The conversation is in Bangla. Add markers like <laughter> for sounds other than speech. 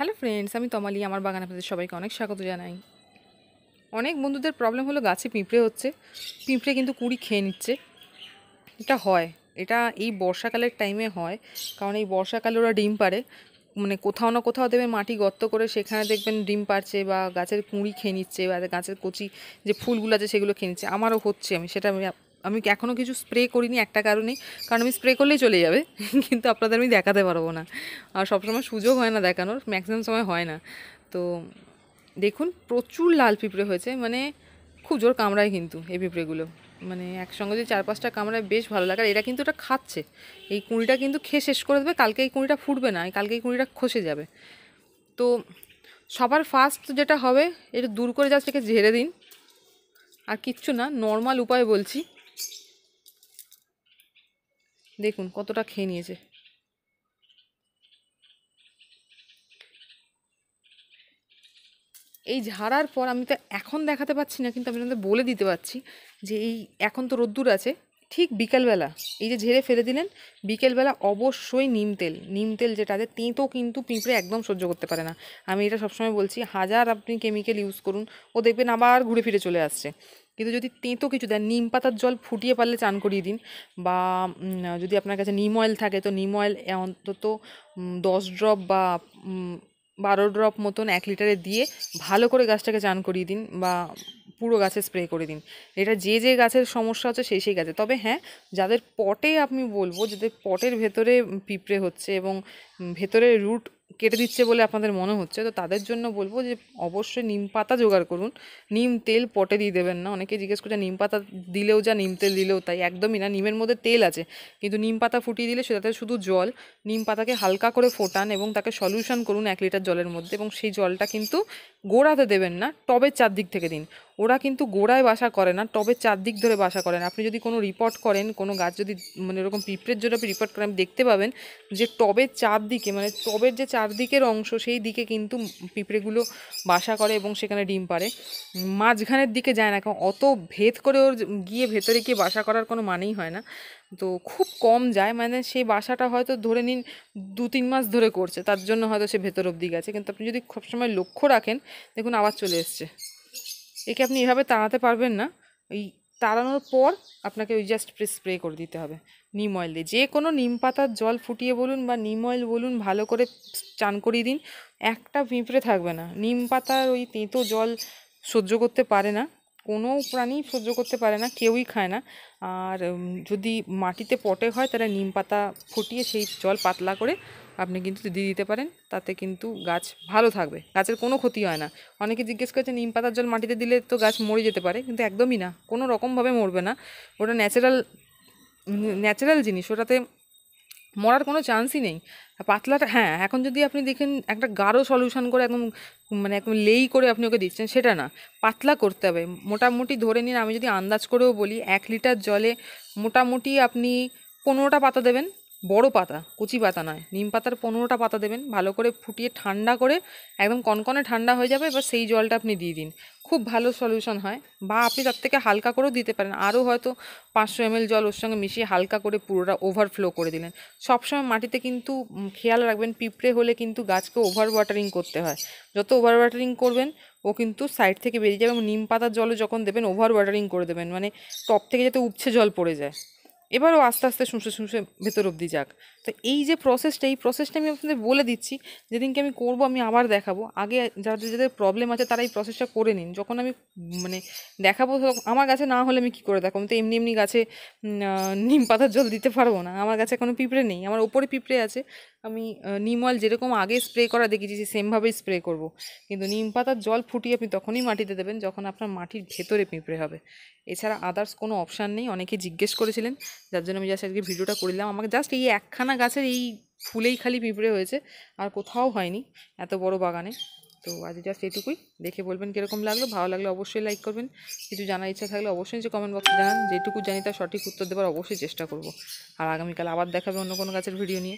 হ্যালো ফ্রেন্ডস আমি তমালি আমার বাগান আপনাদের সবাইকে অনেক স্বাগত জানাই অনেক বন্ধুদের প্রবলেম হলো গাছে পিঁপড়ে হচ্ছে পিঁপড়ে কিন্তু কুড়ি খেয়ে নিচ্ছে এটা হয় এটা এই বর্ষাকালের টাইমে হয় কারণ এই বর্ষাকালে ওরা ডিম পারে মানে কোথাও না কোথাও দেবেন মাটি গর্ত করে সেখানে দেখবেন ডিম পারছে বা গাছের কুঁড়ি খেয়ে নিচ্ছে বা গাছের কচি যে ফুলগুলো আছে সেগুলো খেয়ে নিচ্ছে আমারও হচ্ছে আমি সেটা আমি আমি এখনও কিছু স্প্রে করিনি একটা কারণেই কারণ আমি স্প্রে করলেই চলে যাবে <laughs> কিন্তু আপনাদের আমি দেখাতে পারবো না আর সবসময় সুযোগ হয় না দেখানোর ম্যাক্সিমাম সময় হয় না তো দেখুন প্রচুর লাল পিঁপড়ে হয়েছে মানে খুব জোর কামড়ায় কিন্তু এই পিঁপড়েগুলো মানে একসঙ্গে যে চার পাঁচটা কামড়ায় বেশ ভালো লাগে আর এরা কিন্তু ওটা খাচ্ছে এই কুঁড়িটা কিন্তু খেয়ে শেষ করে দেবে কালকে এই কুঁড়িটা ফুটবে না কালকে এই কুঁড়িটা খসে যাবে তো সবার ফার্স্ট যেটা হবে এটা দূর করে যাচ্ছে ঝেড়ে দিন আর কিচ্ছু না নর্মাল উপায় বলছি দেখুন কতটা খেয়ে নিয়েছে এই ঝাড়ার পর আমি তো এখন দেখাতে পাচ্ছি না কিন্তু আমি আপনাদের বলে দিতে পারছি যে এই এখন তো রোদ্দুর আছে ঠিক বিকেলবেলা এই যে ঝেড়ে ফেলে দিলেন বিকেলবেলা অবশ্যই নিম তেল নিম তেল যেটা আছে তেঁতো কিন্তু পিঁপড়ে একদম সহ্য করতে পারে না আমি এটা সবসময় বলছি হাজার আপনি কেমিক্যাল ইউজ করুন ও দেখবেন আবার ঘুরে ফিরে চলে আসছে কিন্তু যদি তেঁতো কিছু দেন নিম পাতার জল ফুটিয়ে পারলে চান করিয়ে দিন বা যদি আপনার কাছে নিম অয়েল থাকে তো নিম অয়েল অন্তত দশ ড্রপ বা বারো ড্রপ মতন এক লিটারে দিয়ে ভালো করে গাছটাকে চান করিয়ে দিন বা পুরো গাছে স্প্রে করে দিন এটা যে যে গাছের সমস্যা হচ্ছে সেই সেই গাছে তবে হ্যাঁ যাদের পটে আমি বলবো যাদের পটের ভেতরে পিঁপড়ে হচ্ছে এবং ভেতরে রুট কেটে দিচ্ছে বলে আপনাদের মনে হচ্ছে তো তাদের জন্য বলবো যে অবশ্যই নিম পাতা জোগাড় করুন নিম তেল পটে দিয়ে দেবেন না অনেকে জিজ্ঞেস করছে নিম পাতা দিলেও যা নিম তেল দিলেও তাই একদমই না নিমের মধ্যে তেল আছে কিন্তু নিম পাতা ফুটিয়ে দিলে সেটাতে শুধু জল নিম পাতাকে হালকা করে ফোটান এবং তাকে সলিউশন করুন এক লিটার জলের মধ্যে এবং সেই জলটা কিন্তু গোড়াতে দেবেন না টবের চারদিক থেকে দিন ওরা কিন্তু গোড়ায় বাসা করে না টবের চারদিক ধরে বাসা করেন আপনি যদি কোনো রিপোর্ট করেন কোনো গাছ যদি মানে এরকম পিঁপড়ের জন্য আপনি রিপোর্ট করেন দেখতে পাবেন যে টবের চারদিকে মানে টবের যে চারদিকের অংশ সেই দিকে কিন্তু পিঁপড়েগুলো বাসা করে এবং সেখানে ডিম পারে মাঝখানের দিকে যায় না কারণ অত ভেদ করে ওর গিয়ে ভেতরে গিয়ে বাসা করার কোনো মানেই হয় না তো খুব কম যায় মানে সেই বাসাটা হয়তো ধরে নিন দু তিন মাস ধরে করছে তার জন্য হয়তো সে ভেতর অবধি গেছে কিন্তু আপনি যদি সবসময় লক্ষ্য রাখেন দেখুন আবার চলে এসছে একে আপনি এভাবে তাড়াতে পারবেন না ওই তাড়ানোর পর আপনাকে ওই জাস্ট স্প্রে করে দিতে হবে নিম অয়েল দিয়ে যে কোনো নিম পাতার জল ফুটিয়ে বলুন বা নিম অয়েল বলুন ভালো করে চান করিয়ে দিন একটা পিঁপড়ে থাকবে না নিম পাতার ওই তেঁতো জল সহ্য করতে পারে না কোনো প্রাণী সহ্য করতে পারে না কেউই খায় না আর যদি মাটিতে পটে হয় তাহলে নিম পাতা ফুটিয়ে সেই জল পাতলা করে আপনি কিন্তু দিয়ে দিতে পারেন তাতে কিন্তু গাছ ভালো থাকবে গাছের কোনো ক্ষতি হয় না অনেকে জিজ্ঞেস করেছে নিম পাতার জল মাটিতে দিলে তো গাছ মরে যেতে পারে কিন্তু একদমই না কোনো রকমভাবে মরবে না ওটা ন্যাচারাল ন্যাচারাল জিনিস ওটাতে মরার কোনো চান্সই নেই পাতলাটা হ্যাঁ এখন যদি আপনি দেখেন একটা গাঢ় সলিউশন করে একদম মানে একদম লেই করে আপনি ওকে দিচ্ছেন সেটা না পাতলা করতে হবে মোটামুটি ধরে নিন আমি যদি আন্দাজ করেও বলি এক লিটার জলে মোটামুটি আপনি পনেরোটা পাতা দেবেন বড় পাতা কুচি পাতা নয় নিম পাতার পনেরোটা পাতা দেবেন ভালো করে ফুটিয়ে ঠান্ডা করে একদম কনকনে ঠান্ডা হয়ে যাবে এবার সেই জলটা আপনি দিয়ে দিন খুব ভালো সলিউশন হয় বা আপনি তার থেকে হালকা করেও দিতে পারেন আরও হয়তো পাঁচশো এমএল জল ওর সঙ্গে মিশিয়ে হালকা করে পুরোটা ওভারফ্লো করে দিলেন সবসময় মাটিতে কিন্তু খেয়াল রাখবেন পিঁপড়ে হলে কিন্তু গাছকে ওভার ওয়াটারিং করতে হয় যত ওভার ওয়াটারিং করবেন ও কিন্তু সাইড থেকে বেরিয়ে যাবে এবং নিম পাতার জলও যখন দেবেন ওভার ওয়াটারিং করে দেবেন মানে টপ থেকে যাতে উপছে জল পড়ে যায় এবারও আস্তে আস্তে শুষে শুষে ভেতর অবধি যাক তো এই যে প্রসেসটা এই প্রসেসটা আমি আপনাদের বলে দিচ্ছি যেদিনকে আমি করব আমি আবার দেখাবো আগে যাদের যাদের প্রবলেম আছে তারা এই প্রসেসটা করে নিন যখন আমি মানে দেখাবো আমার গাছে না হলে আমি কী করে দেখাবো তো এমনি এমনি গাছে নিম পাতার জল দিতে পারবো না আমার গাছে কোনো পিঁপড়ে নেই আমার ওপরে পিঁপড়ে আছে আমি নিম অয়েল যেরকম আগে স্প্রে করা দেখেছি যে সেমভাবেই স্প্রে করব। কিন্তু নিম পাতার জল ফুটিয়ে আপনি তখনই মাটিতে দেবেন যখন আপনার মাটির ভেতরে পিঁপড়ে হবে এছাড়া আদার্স কোনো অপশান নেই অনেকে জিজ্ঞেস করেছিলেন যার জন্য আমি জাস্ট আজকে ভিডিওটা করলাম আমাকে জাস্ট এই একখানা গাছের এই ফুলেই খালি পিঁপড়ে হয়েছে আর কোথাও হয়নি এত বড় বাগানে তো আজ জাস্ট এটুকুই দেখে বলবেন কীরকম লাগলো ভালো লাগলে অবশ্যই লাইক করবেন কিছু জানার ইচ্ছা থাকলে অবশ্যই যে কমেন্ট বক্সে জানান যেটুকু জানি তার সঠিক উত্তর দেওয়ার অবশ্যই চেষ্টা করব আর আগামীকাল আবার দেখাবে অন্য কোনো গাছের ভিডিও নিয়ে